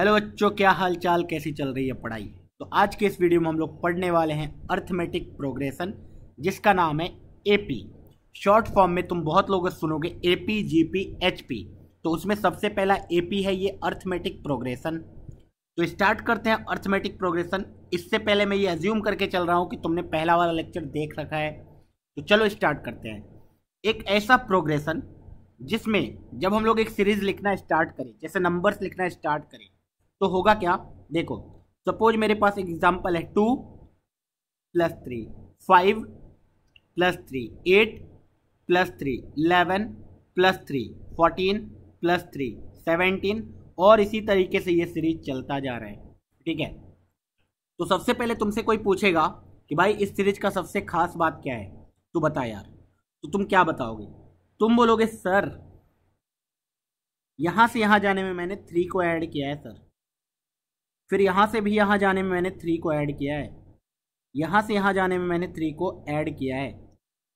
Hello बच्चों क्या हाल चाल कैसी चल रही है पढ़ाई तो आज के इस वीडियो में हम लोग पढ़ने वाले हैं अर्थमेटिक प्रोग्रेशन जिसका नाम है एपी शॉर्ट फॉर्म में तुम बहुत लोग सुनोगे एपी जीपी एचपी तो उसमें सबसे पहला एपी है ये अर्थमेटिक प्रोग्रेशन तो स्टार्ट करते हैं अर्थमेटिक प्रोग्रेशन इससे पहले मैं ये एज्यूम करके चल रहा हूँ कि तुमने पहला वाला लेक्चर देख रखा है तो चलो स्टार्ट करते हैं एक ऐसा प्रोग्रेशन जिसमें जब हम लोग एक सीरीज़ लिखना स्टार्ट करें जैसे नंबर्स लिखना स्टार्ट करें तो होगा क्या देखो सपोज मेरे पास एक एग्जाम्पल है two plus three five plus three eight plus three eleven plus three fourteen plus three seventeen और इसी तरीके से ये सीरीज चलता जा रहा है ठीक है तो सबसे पहले तुमसे कोई पूछेगा कि भाई इस सीरीज का सबसे खास बात क्या है तू बता यार तो तुम क्या बताओगे तुम बोलोगे सर यहाँ से यहाँ जाने में मैंने थ्री को ऐड किया है सर फिर यहाँ से भी यहाँ जाने में मैंने थ्री को ऐड किया है यहाँ से यहाँ जाने में मैंने थ्री को ऐड किया है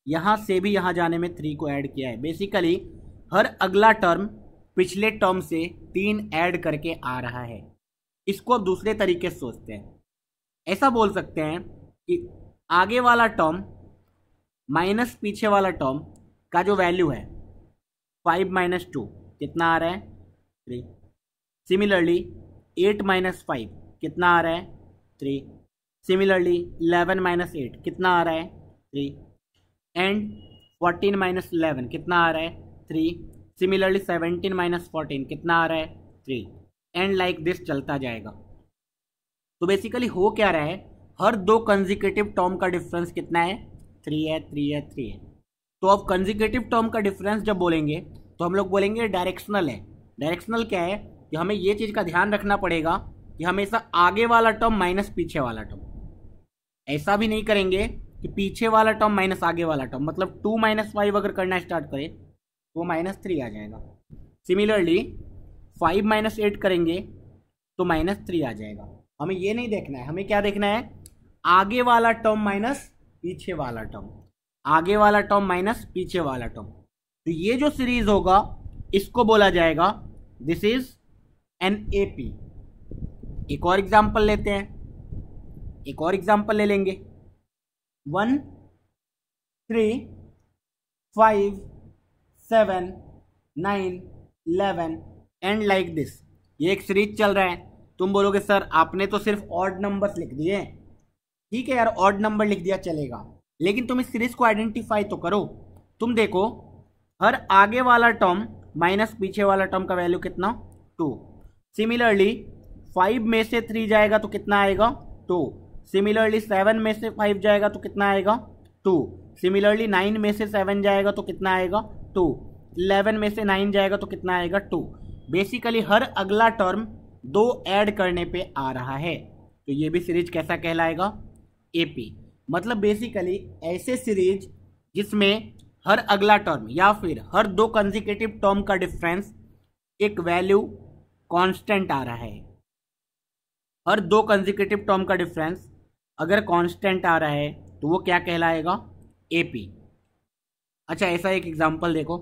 यहाँ से भी यहाँ जाने में थ्री को ऐड किया है बेसिकली हर अगला टर्म पिछले टर्म से तीन ऐड करके आ रहा है इसको दूसरे तरीके से सोचते हैं ऐसा बोल सकते हैं कि आगे वाला टर्म माइनस पीछे वाला टर्म का जो वैल्यू है फाइव माइनस टू कितना आ रहा है three similarly eight minus five कितना आ रहा है three similarly eleven minus eight कितना आ रहा है three and fourteen minus eleven कितना आ रहा है three similarly seventeen minus fourteen कितना आ रहा है थ्री एंड लाइक दिस चलता जाएगा तो बेसिकली हो क्या रहा है हर दो कंजिकेटिव टर्म का डिफरेंस कितना है थ्री है थ्री है थ्री है तो अब कंजिकेटिव टर्म का डिफरेंस जब बोलेंगे तो हम लोग बोलेंगे डायरेक्शनल है डायरेक्शनल क्या है कि हमें ये चीज़ का ध्यान रखना पड़ेगा कि हमेशा आगे वाला टर्म माइनस पीछे वाला टर्म ऐसा भी नहीं करेंगे कि पीछे वाला टर्म माइनस आगे वाला टर्म मतलब टू माइनस फाइव अगर करना स्टार्ट करें तो माइनस थ्री आ जाएगा सिमिलरली फाइव माइनस एट करेंगे तो माइनस थ्री आ जाएगा हमें ये नहीं देखना है हमें क्या देखना है आगे वाला टर्म माइनस पीछे वाला टर्म आगे वाला टर्म माइनस पीछे वाला टर्म तो ये जो सीरीज होगा इसको बोला जाएगा this is an A P एक और एग्जाम्पल लेते हैं एक और एग्जाम्पल ले लेंगे one three five seven nine eleven and like this ये एक सीरीज चल रहा है तुम बोलोगे सर आपने तो सिर्फ ऑड नंबर्स लिख दिए ठीक है यार ऑड नंबर लिख दिया चलेगा लेकिन तुम इस सीरीज को आइडेंटिफाई तो करो तुम देखो हर आगे वाला टर्म माइनस पीछे वाला टर्म का वैल्यू कितना टू सिमिलरली फाइव में से थ्री जाएगा तो कितना आएगा टू सिमिलरली सेवन में से फाइव जाएगा तो कितना आएगा टू सिमिलरली नाइन में से सेवन जाएगा तो कितना आएगा टू इलेवन में से नाइन जाएगा तो कितना आएगा टू बेसिकली हर अगला टर्म दो ऐड करने पे आ रहा है तो ये भी सीरीज कैसा कहलाएगा एपी मतलब बेसिकली ऐसे सीरीज जिसमें हर अगला टर्म या फिर हर दो कंजिकेटिव टर्म का डिफरेंस एक वैल्यू कांस्टेंट आ रहा है हर दो कंजिकेटिव टर्म का डिफरेंस अगर कांस्टेंट आ रहा है तो वो क्या कहलाएगा एपी अच्छा ऐसा एक एग्जांपल देखो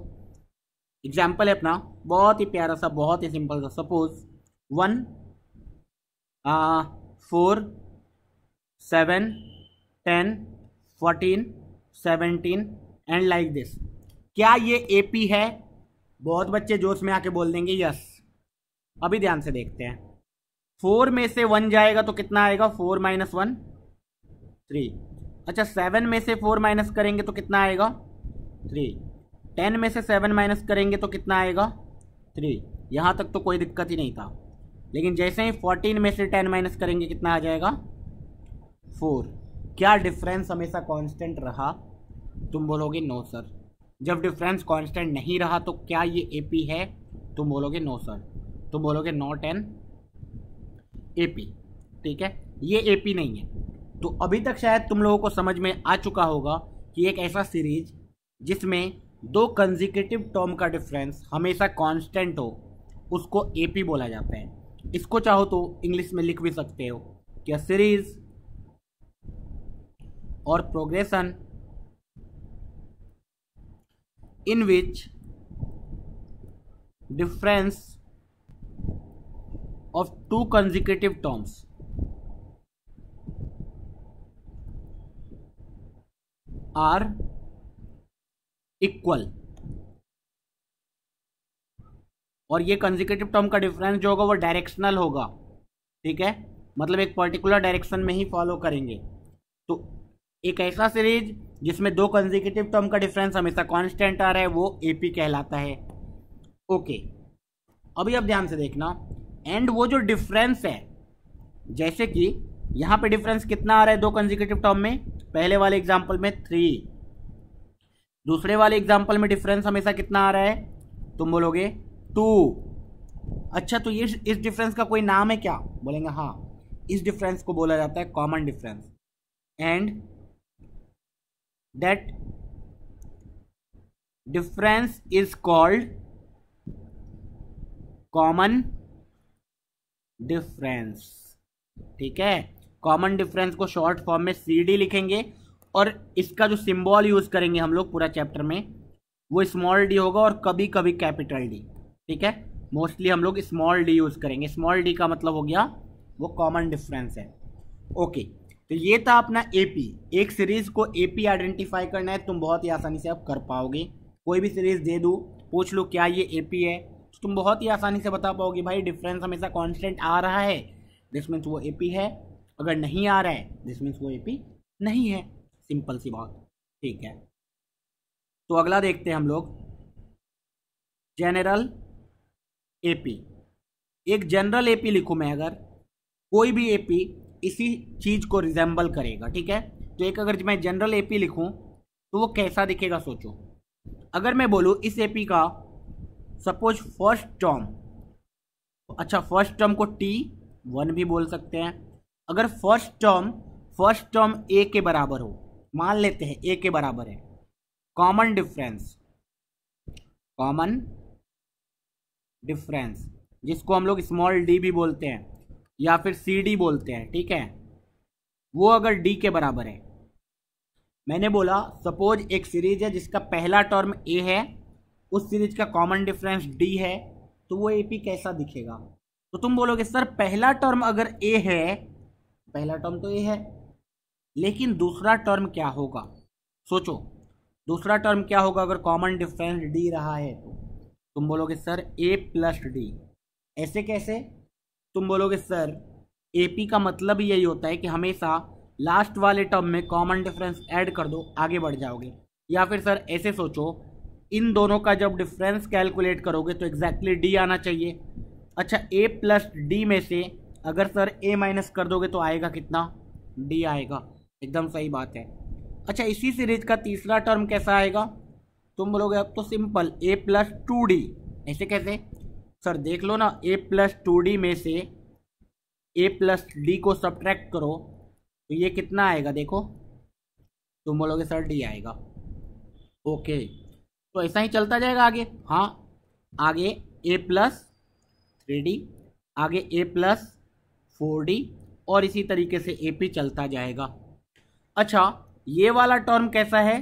एग्जांपल है अपना बहुत ही प्यारा सा बहुत ही सिंपल सा suppose one four seven ten fourteen seventeen and like this क्या ये एपी है बहुत बच्चे जोश में आके बोल देंगे यस अभी ध्यान से देखते हैं फोर में से वन जाएगा तो कितना आएगा फोर माइनस वन थ्री अच्छा सेवन में से फोर माइनस करेंगे तो कितना आएगा थ्री टेन में से सेवन माइनस करेंगे तो कितना आएगा थ्री यहाँ तक तो कोई दिक्कत ही नहीं था लेकिन जैसे ही फोर्टीन में से टेन माइनस करेंगे कितना आ जाएगा फोर क्या डिफरेंस हमेशा कांस्टेंट रहा तुम बोलोगे नो सर जब डिफरेंस कांस्टेंट नहीं रहा तो क्या ये एपी है तुम बोलोगे नो सर तो बोलोगे नॉट एन ए पी ठीक है ये ए पी नहीं है तो अभी तक शायद तुम लोगों को समझ में आ चुका होगा कि एक ऐसा सीरीज जिसमें दो कंजिकेटिव टर्म का डिफरेंस हमेशा कांस्टेंट हो उसको ए पी बोला जाता है इसको चाहो तो इंग्लिश में लिख भी सकते हो कि सीरीज और progression in which difference of two consecutive terms. are equal और ये कंजिकेटिव टर्म का डिफरेंस जो होगा वो डायरेक्शनल होगा ठीक है मतलब एक पर्टिकुलर डायरेक्शन में ही फॉलो करेंगे तो एक ऐसा सीरीज जिसमें दो कंजिकेटिव टर्म का डिफरेंस हमेशा कांस्टेंट आ रहा है वो एपी कहलाता है ओके अभी अब ध्यान से देखना एंड वो जो डिफरेंस है जैसे कि यहाँ पे डिफरेंस कितना आ रहा है दो कंजिकेटिव टर्म में पहले वाले एग्जाम्पल में थ्री दूसरे वाले एग्जाम्पल में डिफरेंस हमेशा कितना आ रहा है तुम बोलोगे टू अच्छा तो ये इस डिफरेंस का कोई नाम है क्या बोलेंगे हाँ इस डिफरेंस को बोला जाता है common difference and that difference is called common difference ठीक है कॉमन डिफरेंस को शॉर्ट फॉर्म में सी डी लिखेंगे और इसका जो सिंबल यूज करेंगे हम लोग पूरा चैप्टर में वो स्मॉल डी होगा और कभी कभी कैपिटल डी ठीक है मोस्टली हम लोग स्मॉल डी यूज करेंगे स्मॉल डी का मतलब हो गया वो कॉमन डिफरेंस है ओके तो ये था अपना एपी एक सीरीज को एपी आइडेंटिफाई करना है तुम बहुत ही आसानी से आप कर पाओगे कोई भी सीरीज दे दूँ पूछ लो क्या ये एपी है तुम बहुत ही आसानी से बता पाओगे भाई डिफरेंस हमेशा कॉन्स्टेंट आ रहा है दिस मीन्स वो ए पी है अगर नहीं आ रहा है दिस मीन्स वो ए नहीं है सिंपल सी बात ठीक है तो अगला देखते हैं हम लोग जनरल ए पी एक जनरल ए पी लिखूँ मैं अगर कोई भी ए पी इसी चीज़ को रिजेंबल करेगा ठीक है तो एक अगर मैं जनरल ए पी तो वो कैसा दिखेगा सोचो अगर मैं बोलूं इस ए पी का सपोज फर्स्ट टर्म अच्छा फर्स्ट टर्म को टी वन भी बोल सकते हैं अगर first term first term A के बराबर हो मान लेते हैं ए के बराबर है कॉमन डिफरेंस कॉमन डिफरेंस जिसको हम लोग स्मॉल डी भी बोलते हैं या फिर सी डी बोलते हैं ठीक है वो अगर डी के बराबर है मैंने बोला सपोज एक सीरीज है जिसका पहला टर्म ए है उस सीरीज का कॉमन डिफरेंस डी है तो वो ए पी कैसा दिखेगा तो तुम बोलोगे सर पहला टर्म अगर ए है पहला टर्म तो ए है लेकिन दूसरा टर्म क्या होगा सोचो दूसरा टर्म क्या होगा अगर कॉमन डिफरेंस डी रहा है तो तुम बोलोगे सर ए प्लस डी ऐसे कैसे तुम बोलोगे सर ए पी का मतलब यही होता है कि हमेशा लास्ट वाले टर्म में कॉमन डिफरेंस ऐड कर दो आगे बढ़ जाओगे या फिर सर ऐसे सोचो इन दोनों का जब डिफरेंस कैलकुलेट करोगे तो एग्जैक्टली exactly डी आना चाहिए अच्छा ए प्लस डी में से अगर सर ए माइनस कर दोगे तो आएगा कितना डी आएगा एकदम सही बात है अच्छा इसी सीरीज का तीसरा टर्म कैसा आएगा तुम बोलोगे अब तो simple A plus two D ऐसे कैसे सर देख लो ना ए प्लस टू डी में से ए प्लस डी को सब्ट्रैक्ट करो तो ये कितना आएगा देखो तुम बोलोगे सर डी आएगा ओके तो ऐसा ही चलता जाएगा आगे हाँ आगे ए प्लस थ्री डी आगे ए प्लस फोर डी और इसी तरीके से ए पी चलता जाएगा अच्छा ये वाला टर्म कैसा है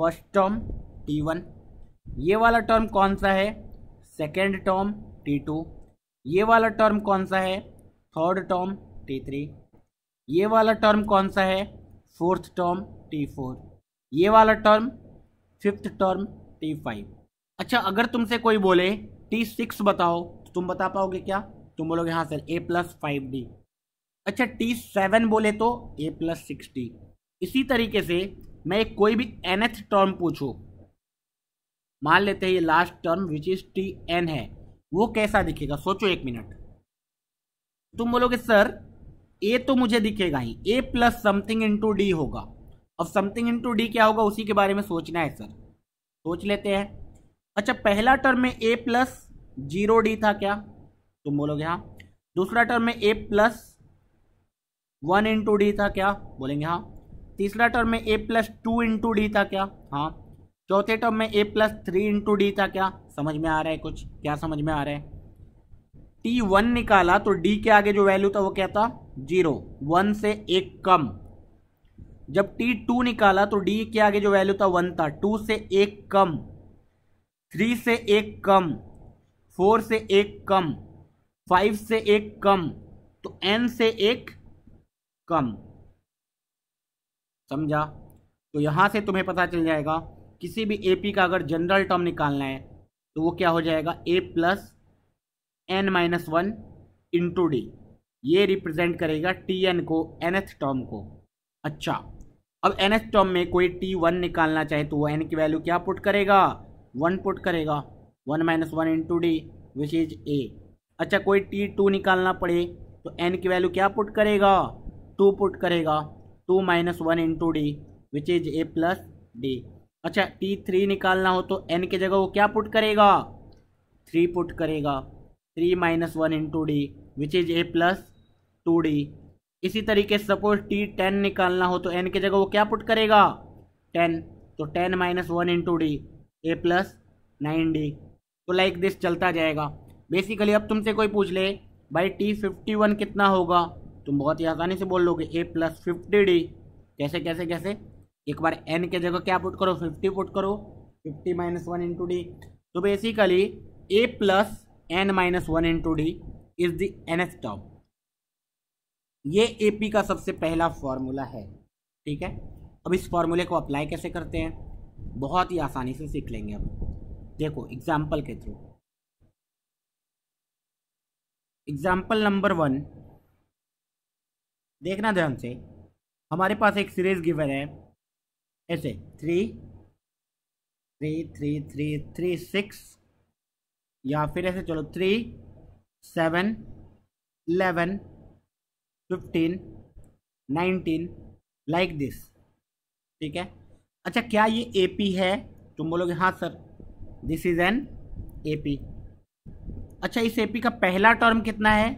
फर्स्ट टर्म टी वन ये वाला टर्म कौन सा है सेकेंड टर्म टी टू ये वाला टर्म कौन सा है थर्ड टर्म टी थ्री ये वाला टर्म कौन सा है फोर्थ टर्म टी फोर ये वाला term fifth term T five अच्छा अगर तुमसे कोई बोले टी सिक्स बताओ तो तुम बता पाओगे क्या तुम बोलोगे हाँ sir A plus five D अच्छा टी सेवन बोले तो ए प्लस सिक्स डी इसी तरीके से मैं कोई भी एनथ टर्म पूछूँ मान लेते हैं ये last term which is T N है वो कैसा दिखेगा सोचो एक मिनट तुम बोलोगे सर ए तो मुझे दिखेगा ही A plus something into D होगा अब समथिंग इंटू डी क्या होगा उसी के बारे में सोचना है सर सोच लेते हैं अच्छा पहला टर्म में ए प्लस जीरो डी था क्या तुम बोलोगे हाँ दूसरा टर्म में A plus one into D था क्या बोलेंगे हाँ तीसरा टर्म में A plus two into D था क्या हाँ चौथे टर्म में A plus three into D था क्या समझ में आ रहा है कुछ क्या समझ में आ रहा है टी वन निकाला तो डी के आगे जो वैल्यू था वो क्या था जीरो वन से एक कम जब टी टू निकाला तो डी के आगे जो वैल्यू था वन था टू से एक कम थ्री से एक कम फोर से एक कम फाइव से एक कम तो एन से एक कम समझा तो यहां से तुम्हें पता चल जाएगा किसी भी ए पी का अगर जनरल टर्म निकालना है तो वो क्या हो जाएगा A plus N minus one into D ये रिप्रेजेंट करेगा टी एन को एनथ टर्म को अच्छा अब एन एच टर्म में कोई टी वन निकालना चाहे तो वो एन की वैल्यू क्या पुट करेगा वन पुट करेगा one minus one into D which is A अच्छा कोई टी टू निकालना पड़े तो एन की वैल्यू क्या पुट करेगा टू पुट करेगा two minus one into D which is A plus D अच्छा टी थ्री निकालना हो तो एन की जगह वो क्या पुट करेगा थ्री पुट करेगा three minus one into D which is A plus two D इसी तरीके से सपोज टी टेन निकालना हो तो एन की जगह वो क्या पुट करेगा टेन तो ten minus one into D A plus nine D तो लाइक दिस चलता जाएगा बेसिकली अब तुमसे कोई पूछ ले भाई टी फिफ्टी वन कितना होगा तुम बहुत ही आसानी से बोल लोगे ए प्लस फिफ्टी डी कैसे कैसे कैसे एक बार एन के जगह क्या पुट करो फिफ्टी पुट करो fifty minus one into D तो basically A plus N minus one into D is the N S top ये एपी का सबसे पहला फॉर्मूला है ठीक है अब इस फॉर्मूले को अप्लाई कैसे करते हैं बहुत ही आसानी से सीख लेंगे अब देखो एग्जाम्पल के थ्रू एग्जाम्पल नंबर वन देखना ध्यान से हमारे पास एक सीरीज गिवन है ऐसे three three three three three six या फिर ऐसे चलो three seven eleven fifteen nineteen like this ठीक है अच्छा क्या ये ए पी है तुम बोलोगे हाँ sir this is an A P अच्छा इस ए पी का पहला टर्म कितना है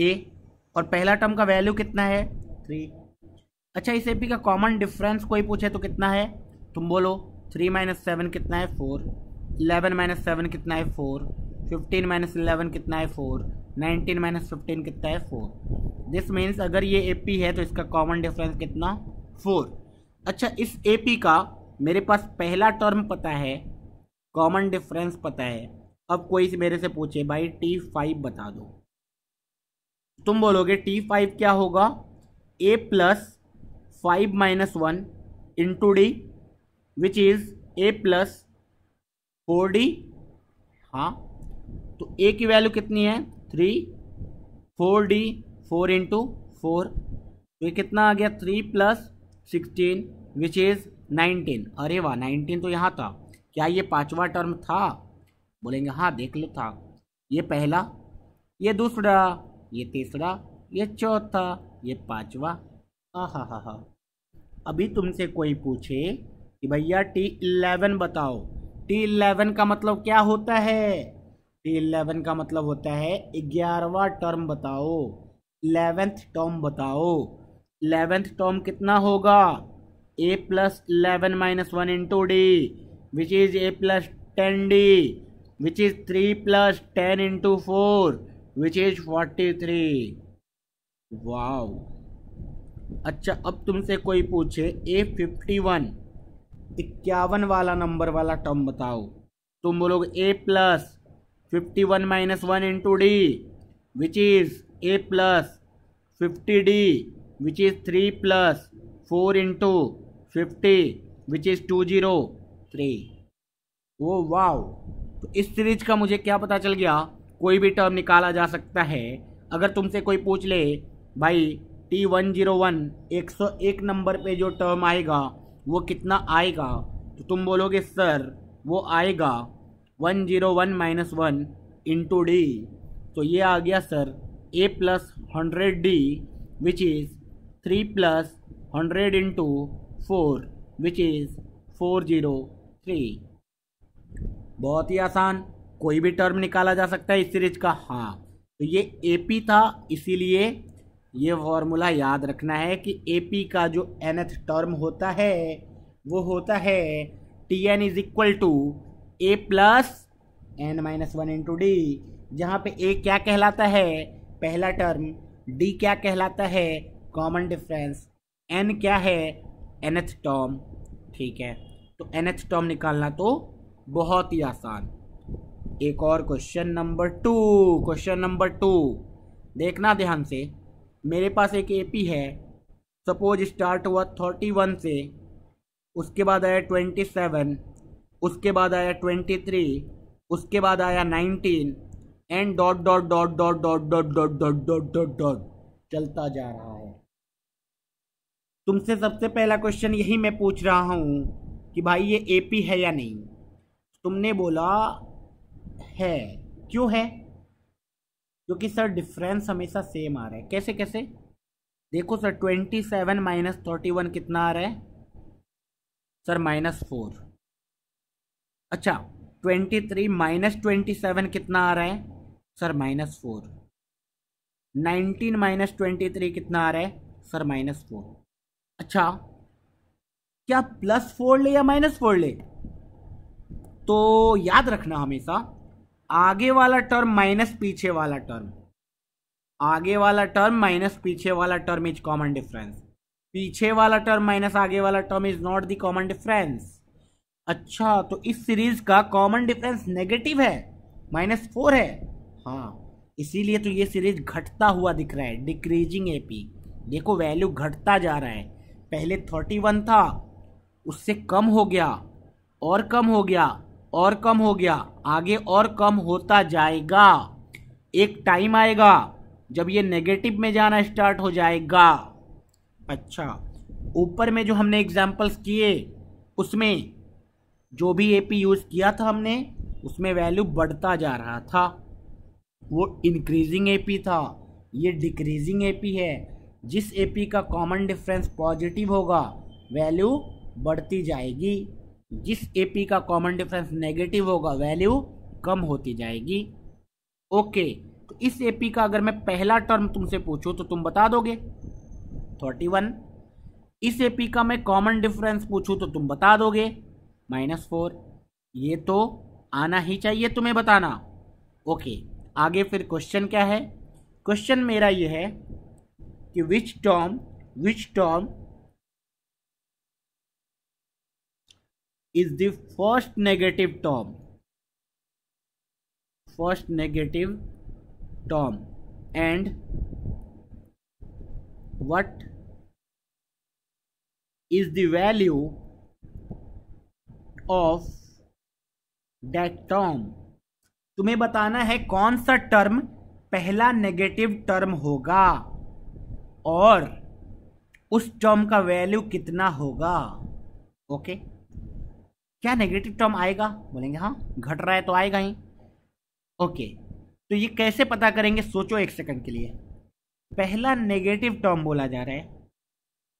ए और पहला टर्म का वैल्यू कितना है थ्री अच्छा इस ए पी का कॉमन डिफरेंस कोई पूछे तो कितना है तुम बोलो थ्री माइनस सेवन कितना है फोर इलेवन माइनस सेवन कितना है फोर फिफ्टीन माइनस इलेवन कितना है फोर नाइनटीन माइनस फिफ्टीन कितना है फोर दिस मीन्स अगर ये ए पी है तो इसका कॉमन डिफरेंस कितना फोर अच्छा इस ए पी का मेरे पास पहला टर्म पता है कॉमन डिफरेंस पता है अब कोई मेरे से पूछे भाई टी फाइव बता दो तुम बोलोगे टी फाइव क्या होगा A plus five minus one into D which is A plus four D हाँ तो ए की वैल्यू कितनी है three four D four into four तो ये कितना आ गया three plus sixteen which is nineteen अरे वाह नाइनटीन तो यहाँ था क्या ये पांचवा टर्म था बोलेंगे हाँ देख लो था ये पहला ये दूसरा ये तीसरा ये चौथा ये पांचवा हाँ हाँ हाँ हाँ अभी तुमसे कोई पूछे कि भैया टी इलेवन बताओ टी इलेवन का मतलब क्या होता है टी इलेवन का मतलब होता है ग्यारहवा टर्म बताओ इलेवेंथ टर्म बताओ इलेवेंथ टर्म कितना होगा A plus eleven minus one into D which is A plus ten D which is three plus ten into four which is forty three wow अच्छा अब तुमसे कोई पूछे ए फिफ्टी वन इक्यावन वाला नंबर वाला टर्म बताओ तुम बोलोगे A plus fifty one minus one into D which is A plus fifty D which is three plus four into fifty which is two zero three वो वाव तो इस series का मुझे क्या पता चल गया कोई भी टर्म निकाला जा सकता है अगर तुमसे कोई पूछ ले भाई टी वन जीरो वन एक सौ एक नंबर पे जो टर्म आएगा वो कितना आएगा तो तुम बोलोगे सर वो आएगा one zero one minus one into D तो ये आ गया sir A plus hundred D which is three plus hundred into four which is four zero three बहुत ही आसान कोई भी टर्म निकाला जा सकता है इस सीरीज का हाँ तो ये ए पी था इसीलिए ये फॉर्मूला याद रखना है कि ए पी का जो एनथ टर्म होता है वो होता है T N is equal to A plus N minus one into D जहाँ पे ए क्या कहलाता है पहला टर्म डी क्या कहलाता है कॉमन डिफरेंस एन क्या है एनथ टर्म ठीक है तो एनथ टॉम निकालना तो बहुत ही आसान एक और question number two question number two देखना ध्यान से मेरे पास एक एपी है सपोज स्टार्ट हुआ थर्टी वन से उसके बाद आया ट्वेंटी सेवन उसके बाद आया ट्वेंटी थ्री उसके बाद आया nineteen and dot dot dot dot dot dot dot dot dot dot dot चलता जा रहा है तुमसे सबसे पहला क्वेश्चन यही मैं पूछ रहा हूँ कि भाई ये एपी है या नहीं तुमने बोला है क्यों है क्योंकि सर डिफरेंस हमेशा सेम आ रहा है कैसे कैसे देखो sir twenty seven minus thirty one कितना आ रहा है सर माइनस फोर अच्छा twenty three minus twenty seven कितना आ रहा है sir minus four nineteen minus twenty three कितना आ रहा है सर माइनस फोर अच्छा क्या प्लस फोर ले या माइनस फोर ले तो याद रखना हमेशा आगे वाला टर्म माइनस पीछे वाला टर्म आगे वाला टर्म माइनस पीछे वाला टर्म इज कॉमन डिफरेंस पीछे वाला टर्म माइनस आगे वाला term is not the common difference अच्छा तो इस सीरीज का कॉमन डिफरेंस नेगेटिव है माइनस फोर है हाँ इसीलिए तो ये सीरीज घटता हुआ दिख रहा है डिक्रीजिंग एपी देखो वैल्यू घटता जा रहा है पहले थर्टी वन था उससे कम हो गया और कम हो गया और कम हो गया आगे और कम होता जाएगा एक टाइम आएगा जब ये नेगेटिव में जाना स्टार्ट हो जाएगा अच्छा ऊपर में जो हमने एग्जाम्पल्स किए उसमें जो भी एपी यूज़ किया था हमने उसमें वैल्यू बढ़ता जा रहा था वो इंक्रीजिंग एपी था ये डिक्रीजिंग एपी है जिस एपी का कॉमन डिफरेंस पॉजिटिव होगा वैल्यू बढ़ती जाएगी जिस एपी का कॉमन डिफरेंस नेगेटिव होगा वैल्यू कम होती जाएगी ओके तो इस एपी का अगर मैं पहला टर्म तुमसे पूछूं तो तुम बता दोगे थर्टी वन इस एपी का मैं कॉमन डिफरेंस पूछूं तो तुम बता दोगे माइनस फोर ये तो आना ही चाहिए तुम्हें बताना ओके आगे फिर क्वेश्चन क्या है क्वेश्चन मेरा ये है कि which term which term is the first negative term first negative term and what is the value of that term तुम्हें बताना है कौन सा टर्म पहला नेगेटिव टर्म होगा और उस टर्म का वैल्यू कितना होगा ओके क्या नेगेटिव टर्म आएगा बोलेंगे हाँ घट रहा है तो आएगा ही ओके तो ये कैसे पता करेंगे सोचो एक सेकंड के लिए पहला नेगेटिव टर्म बोला जा रहा है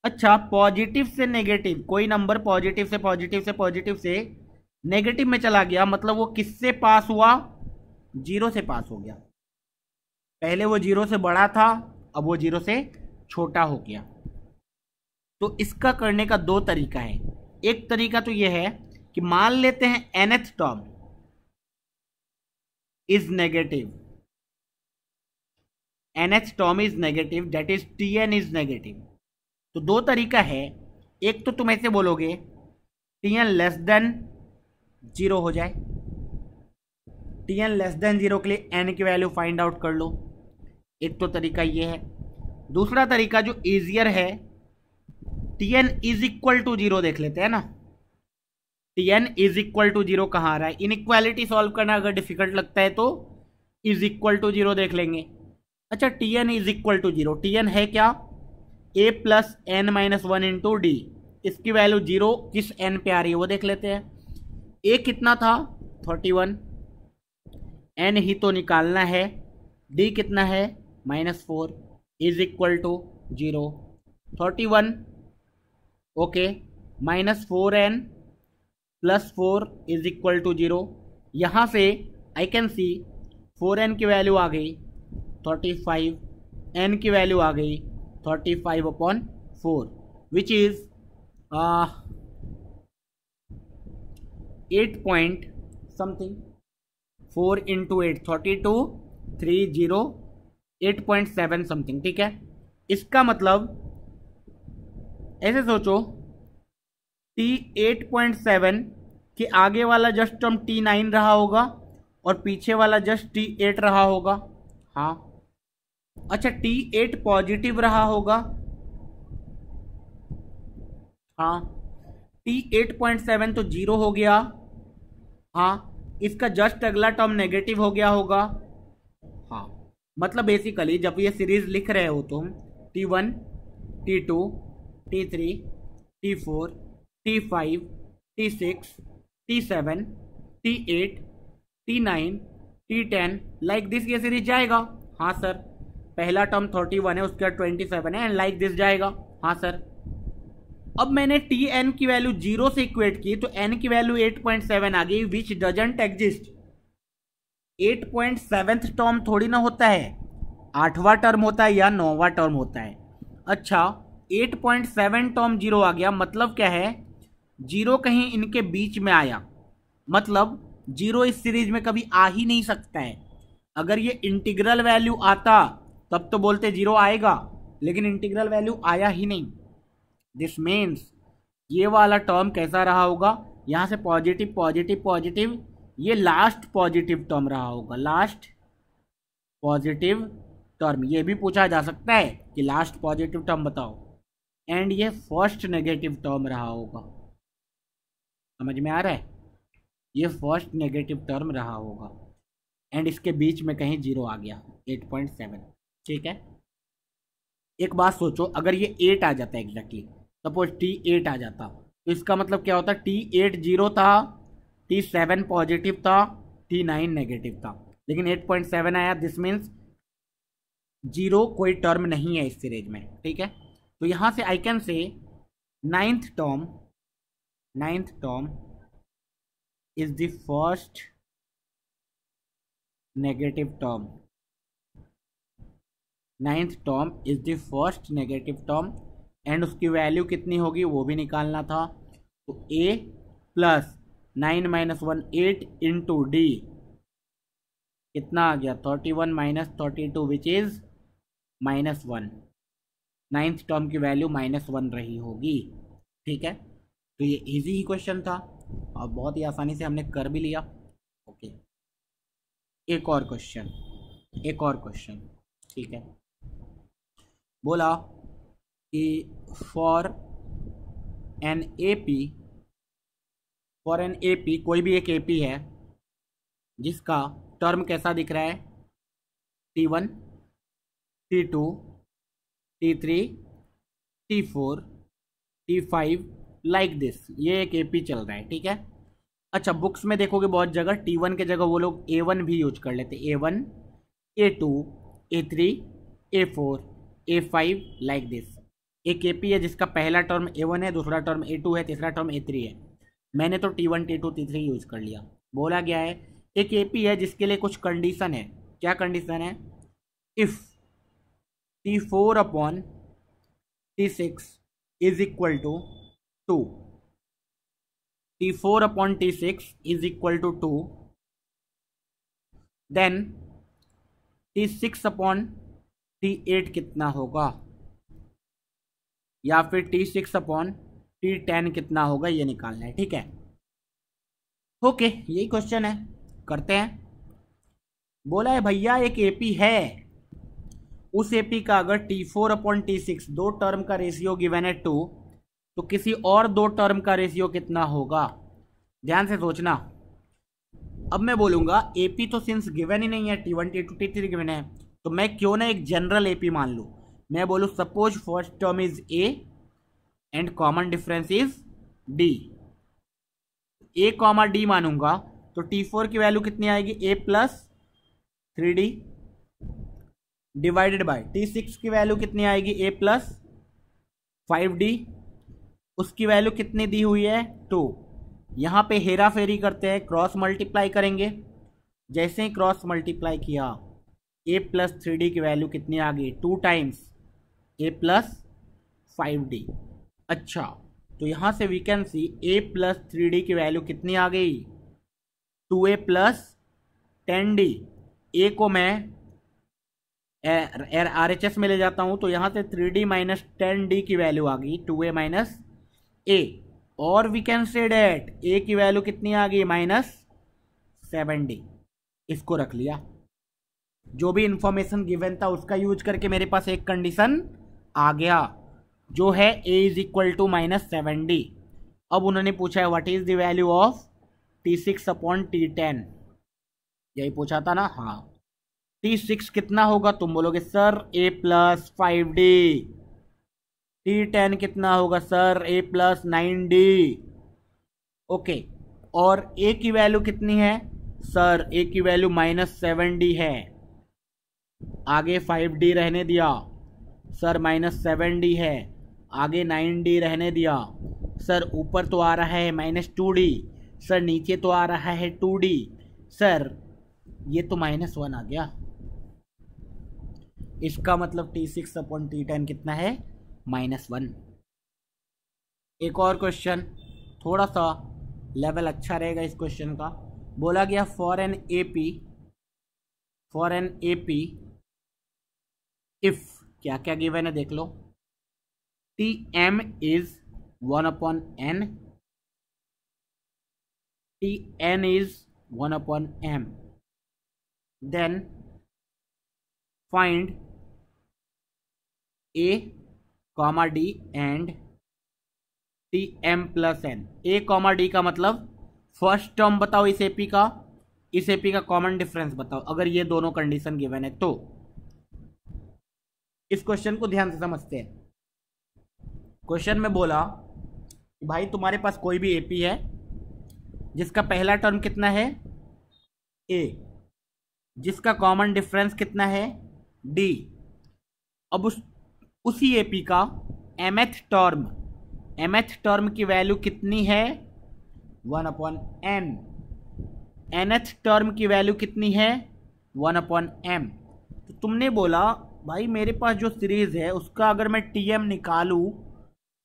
अच्छा पॉजिटिव से नेगेटिव कोई नंबर पॉजिटिव से पॉजिटिव से पॉजिटिव से नेगेटिव में चला गया मतलब वो किससे पास हुआ जीरो से पास हो गया पहले वो जीरो से बड़ा था अब वो जीरो से छोटा हो गया तो इसका करने का दो तरीका है एक तरीका तो यह है कि मान लेते हैं nth term is negative nth term is negative that is T N is negative तो दो तरीका है एक तो तुम ऐसे बोलोगे T N less than zero हो जाए T N less than zero के लिए एन की वैल्यू फाइंड आउट कर लो एक तो तरीका ये है दूसरा तरीका जो ईजियर है T N is equal to zero देख लेते हैं ना T N is equal to zero कहाँ आ रहा है इनक्वालिटी सॉल्व करना अगर डिफिकल्ट लगता है तो इज इक्वल टू जीरो देख लेंगे अच्छा T N is equal to zero T N है क्या A plus N minus one into D इसकी वैल्यू जीरो किस एन पे आ रही है वो देख लेते हैं ए कितना था थर्टी वन एन ही तो निकालना है डी कितना है minus four is equal to zero thirty one okay minus four N plus four is equal to zero यहाँ से I can see four N की वैल्यू आ गई थर्टी फाइव एन की वैल्यू आ गई thirty five upon four which is eight point something four into eight thirty two three zero eight point seven something ठीक है इसका मतलब ऐसे सोचो टी एट पॉइंट सेवन के आगे वाला जस्ट टर्म टी नाइन रहा होगा और पीछे वाला जस्ट टी एट रहा होगा हाँ अच्छा टी एट पॉजिटिव रहा होगा हाँ टी एट पॉइंट सेवन तो जीरो हो गया हाँ इसका जस्ट अगला टर्म नेगेटिव हो गया होगा हाँ मतलब बेसिकली जब ये सीरीज लिख रहे हो तुम T one T two T three T four T five T six T seven T eight T nine T ten like this ये सीरीज जाएगा हाँ सर पहला टर्म थर्टी वन है उसके बाद ट्वेंटी सेवन है एंड लाइक दिस जाएगा हाँ सर अब मैंने टी एन की वैल्यू जीरो से इक्वेट की तो एन की वैल्यू एट पॉइंट सेवन आ गई which doesn't exist eight point seventh term थोड़ी ना होता है आठवां टर्म होता है या नौवा टर्म होता है अच्छा eight point seven term zero आ गया मतलब क्या है जीरो कहीं इनके बीच में आया मतलब जीरो इस सीरीज में कभी आ ही नहीं सकता है अगर ये इंटीग्रल वैल्यू आता तब तो बोलते जीरो आएगा लेकिन इंटीग्रल वैल्यू आया ही नहीं दिस मीन्स ये वाला टर्म कैसा रहा होगा यहाँ से पॉजिटिव पॉजिटिव पॉजिटिव ये लास्ट पॉजिटिव टर्म रहा होगा लास्ट पॉजिटिव टर्म ये भी पूछा जा सकता है कि लास्ट पॉजिटिव टर्म बताओ एंड ये फर्स्ट नेगेटिव टर्म रहा होगा समझ में आ रहा है ये फर्स्ट नेगेटिव टर्म रहा होगा एंड इसके बीच में कहीं जीरो आ गया एट पॉइंट सेवन ठीक है एक बात सोचो अगर ये एट आ जाता है एग्जैक्टली सपोज टी एट आ जाता तो इसका मतलब क्या होता टी एट जीरो था टी सेवन पॉजिटिव था टी नाइन नेगेटिव था लेकिन एट पॉइंट सेवन आया दिस मीन्स जीरो कोई टर्म नहीं है इस सीरीज में ठीक है तो यहाँ से I can say ninth term ninth term is the first negative term ninth term is the first negative term and उसकी वैल्यू कितनी होगी वो भी निकालना था तो A plus nine minus one eight into D कितना आ गया thirty one minus thirty two which is minus one ninth term की वैल्यू माइनस वन रही होगी ठीक है तो ये इजी ही क्वेश्चन था और बहुत ही आसानी से हमने कर भी लिया ओके एक और क्वेश्चन एक और क्वेश्चन ठीक है बोला कि for N A P for N A P कोई भी एक ए पी है जिसका टर्म कैसा दिख रहा है T one T two T three T four T five like this ये एक ए पी चल रहा है ठीक है अच्छा बुक्स में देखोगे बहुत जगह टी वन के जगह वो लोग ए वन भी यूज कर लेते A one A two A three A four A five like this एक ए है जिसका पहला टर्म ए वन है दूसरा टर्म ए टू है तीसरा टर्म ए थ्री है मैंने तो T one T two T three use कर लिया बोला गया है एक ए है जिसके लिए कुछ कंडीशन है क्या कंडीशन है if T four upon T six is equal to two T four upon T six is equal to two then T six upon T eight कितना होगा या फिर T six upon T ten कितना होगा ये निकालना है ठीक है ओके यही क्वेश्चन है करते हैं बोला है भैया एक एपी है उस एपी का अगर T four upon T six दो टर्म का रेशियो गिवन है टू तो किसी और दो टर्म का रेशियो कितना होगा ध्यान से सोचना अब मैं बोलूंगा एपी तो सिंस गिवन ही नहीं है T one T two T three given है तो मैं क्यों ना एक जनरल एपी मान लू मैं बोलूँ suppose first term is A and common difference is D A comma D मानूंगा तो टी फोर की वैल्यू कितनी आएगी A plus three D divided by T six की वैल्यू कितनी आएगी ए प्लस फाइव डी उसकी वैल्यू कितनी दी हुई है टू यहाँ पे हेरा फेरी करते हैं क्रॉस मल्टीप्लाई करेंगे जैसे ही क्रॉस मल्टीप्लाई किया ए प्लस थ्री डी की वैल्यू कितनी आ गई two times A plus five D अच्छा तो यहाँ से we can see A plus three D की वैल्यू कितनी आ गई two A plus ten D A को मैं आर एच एस में ले जाता हूँ तो यहाँ से three D minus ten D की वैल्यू आ गई टू ए माइनस ए और we can say that A की वैल्यू कितनी आ गई माइनस सेवन डी इसको रख लिया जो भी इंफॉर्मेशन गिवन था उसका यूज करके मेरे पास एक कंडीशन आ गया जो है A is equal to minus seventy अब उन्होंने पूछा है what is the value of T six upon T ten यही पूछा था ना हाँ टी सिक्स कितना होगा तुम बोलोगे sir A plus five D T ten कितना होगा sir A plus nine D okay और ए की वैल्यू कितनी है सर ए की वैल्यू माइनस सेवन डी है आगे फाइव डी रहने दिया सर माइनस सेवन डी है आगे नाइन डी रहने दिया सर ऊपर तो आ रहा है माइनस टू डी सर नीचे तो आ रहा है टू डी सर ये तो माइनस वन आ गया इसका मतलब T six upon T ten कितना है माइनस वन एक और क्वेश्चन थोड़ा सा लेवल अच्छा रहेगा इस क्वेश्चन का बोला गया for N A P for N A P if क्या क्या गिवन है देख लो T M is one upon N T N is one upon M then find A comma D and T M plus N A comma D का मतलब first term बताओ इस AP का इस एपी का कॉमन डिफरेंस बताओ अगर ये दोनों कंडीशन गिवन है तो इस क्वेश्चन को ध्यान से समझते हैं क्वेश्चन में बोला भाई तुम्हारे पास कोई भी एपी है जिसका पहला टर्म कितना है ए जिसका कॉमन डिफरेंस कितना है डी अब उस उसी एपी का एथ टर्म एथ टर्म की वैल्यू कितनी है one upon N nth term की वैल्यू कितनी है वन अपॉन एम तो तुमने बोला भाई मेरे पास जो सीरीज़ है उसका अगर मैं टी एम निकालूँ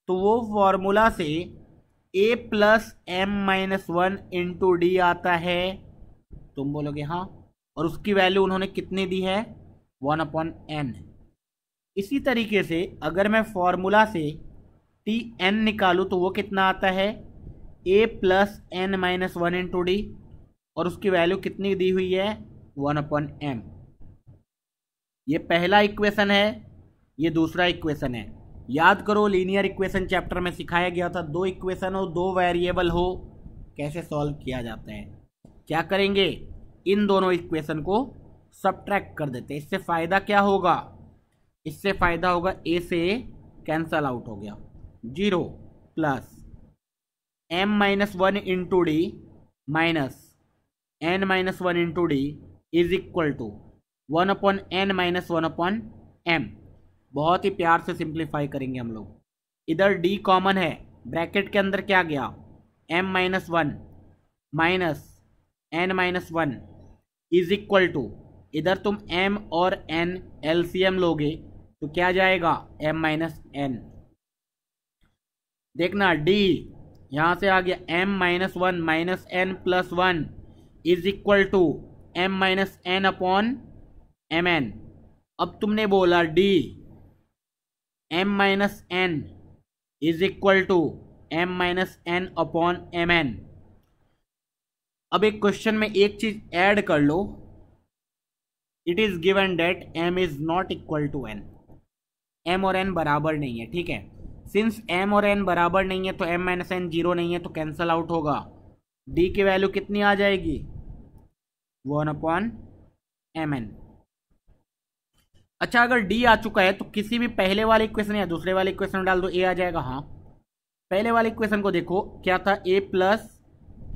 तो वो फॉर्मूला से A plus M minus one into D आता है तुम बोलोगे हाँ और उसकी वैल्यू उन्होंने कितनी दी है वन अपॉन एन इसी तरीके से अगर मैं फॉर्मूला से टी एन निकालूँ तो वो कितना आता है A plus N minus one into D और उसकी वैल्यू कितनी दी हुई है वन अपॉन एम ये पहला इक्वेशन है ये दूसरा इक्वेशन है याद करो लीनियर इक्वेशन चैप्टर में सिखाया गया था दो इक्वेशन हो दो वेरिएबल हो कैसे सॉल्व किया जाता है क्या करेंगे इन दोनों इक्वेशन को सब कर देते हैं इससे फ़ायदा क्या होगा इससे फ़ायदा होगा ए से ए कैंसल आउट हो गया zero plus M minus one into D minus N minus one into D is equal to one upon N minus one upon M बहुत ही प्यार से सिंप्लीफाई करेंगे हम लोग इधर डी कॉमन है ब्रैकेट के अंदर क्या गया M minus one minus N minus one is equal to इधर तुम एम और सी एम लोगे तो क्या जाएगा एम माइनस एन देखना डी यहाँ से आ गया M minus one minus N plus one is equal to M minus N upon M N अब तुमने बोला D M minus N is equal to M minus N upon M N अब एक क्वेश्चन में एक चीज ऐड कर लो it is given that M is not equal to N M और एन बराबर नहीं है ठीक है सिंस एम और एन बराबर नहीं है तो एम माइनस एन जीरो नहीं है तो कैंसल आउट होगा डी की वैल्यू कितनी आ जाएगी वन अपॉन एम एन अच्छा अगर डी आ चुका है तो किसी भी पहले वाले इक्वेशन या दूसरे वाले इक्वेशन में डाल दो ए आ जाएगा हाँ पहले वाले इक्वेशन को देखो क्या था A plus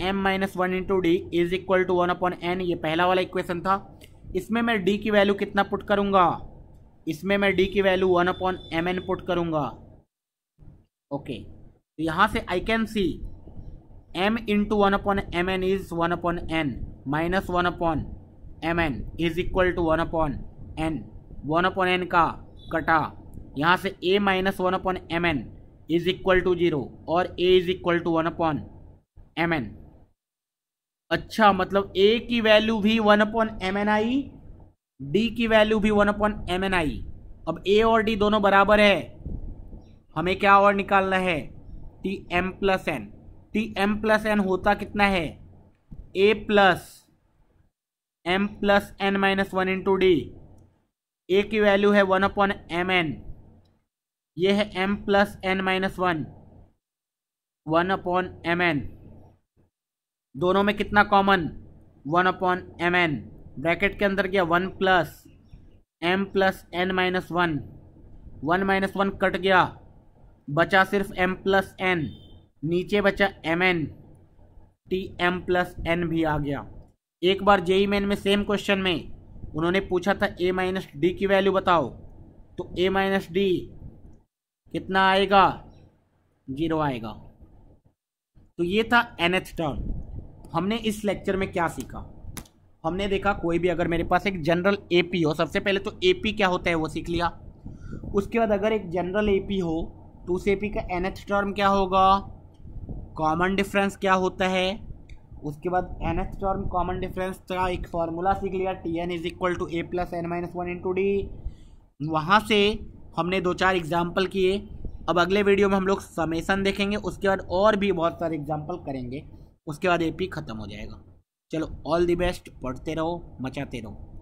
M minus one into D is equal to one upon N ये पहला वाला इक्वेशन था इसमें मैं डी की वैल्यू कितना पुट करूंगा इसमें मैं डी की value one upon M N put करूंगा ओके तो यहाँ से I can see M into one upon M N is one upon N minus one upon M N is equal to one upon N one upon N का कटा यहाँ से A minus one upon M N is equal to zero और A is equal to one upon M N अच्छा मतलब A की value भी one upon M N आई डी की वैल्यू भी वन अपॉन एम एन आई अब ए और डी दोनों बराबर है हमें क्या और निकालना है T M plus N T M plus N होता कितना है A plus M plus N minus one into D A की वैल्यू है वन अपॉन एम एन ये है M plus N minus one one upon M N दोनों में कितना common one upon M N bracket के अंदर गया one plus M plus N minus one one minus one cut गया बचा सिर्फ एम प्लस एन नीचे बचा M N T M plus N भी आ गया एक बार जेई मेन e में सेम क्वेश्चन में उन्होंने पूछा था ए माइनस डी की वैल्यू बताओ तो ए माइनस डी कितना आएगा जीरो आएगा तो ये था एथ टर्म हमने इस लेक्चर में क्या सीखा हमने देखा कोई भी अगर मेरे पास एक जनरल पी हो सबसे पहले तो पी क्या होता है वो सीख लिया उसके बाद अगर एक जनरल पी हो तो उस पी का एनएथ टर्म क्या होगा कॉमन डिफरेंस क्या होता है उसके बाद nth term common difference का एक फॉर्मूला सीख लिया T N is equal to A plus N minus one into D वहाँ से हमने दो चार एग्जाम्पल किए अब अगले वीडियो में हम लोग समेसन देखेंगे उसके बाद और भी बहुत सारे एग्जाम्पल करेंगे उसके बाद ए पी ख़त्म हो जाएगा चलो ऑल दी बेस्ट पढ़ते रहो मचाते रहो